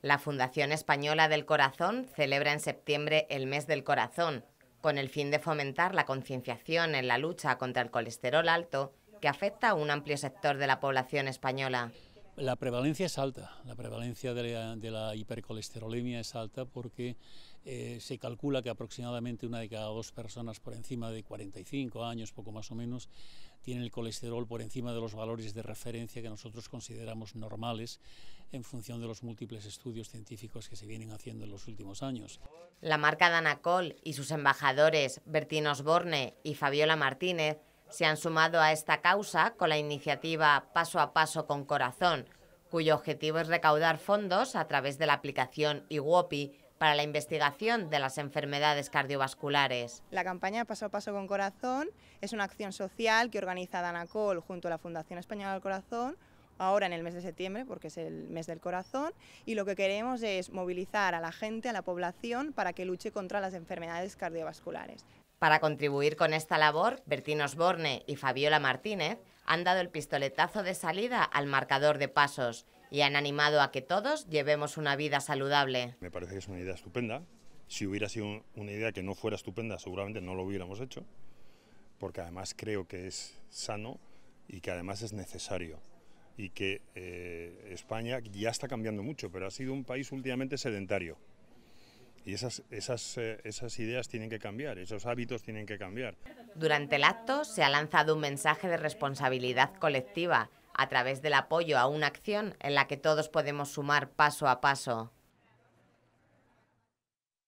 La Fundación Española del Corazón celebra en septiembre el mes del corazón, con el fin de fomentar la concienciación en la lucha contra el colesterol alto que afecta a un amplio sector de la población española. La prevalencia es alta, la prevalencia de la, hipercolesterolemia es alta porque eh, se calcula que aproximadamente una de cada dos personas por encima de 45 años, poco más o menos, tiene el colesterol por encima de los valores de referencia que nosotros consideramos normales en función de los múltiples estudios científicos que se vienen haciendo en los últimos años. La marca Danacol y sus embajadores Bertín Osborne y Fabiola Martínez se han sumado a esta causa con la iniciativa Paso a Paso con Corazón, cuyo objetivo es recaudar fondos a través de la aplicación IWOPI para la investigación de las enfermedades cardiovasculares. La campaña Paso a Paso con Corazón es una acción social que organiza Danacol junto a la Fundación Española del Corazón ahora en el mes de septiembre, porque es el mes del corazón, y lo que queremos es movilizar a la gente, a la población, para que luche contra las enfermedades cardiovasculares. Para contribuir con esta labor, Bertín Osborne y Fabiola Martínez han dado el pistoletazo de salida al marcador de pasos y han animado a que todos llevemos una vida saludable. Me parece que es una idea estupenda. Si hubiera sido una idea que no fuera estupenda, seguramente no lo hubiéramos hecho, porque además creo que es sano y que además es necesario y que eh, España ya está cambiando mucho, pero ha sido un país últimamente sedentario y eh, esas, ideas tienen que cambiar, esos hábitos tienen que cambiar. Durante el acto se ha lanzado un mensaje de responsabilidad colectiva a través del apoyo a una acción en la que todos podemos sumar paso a paso.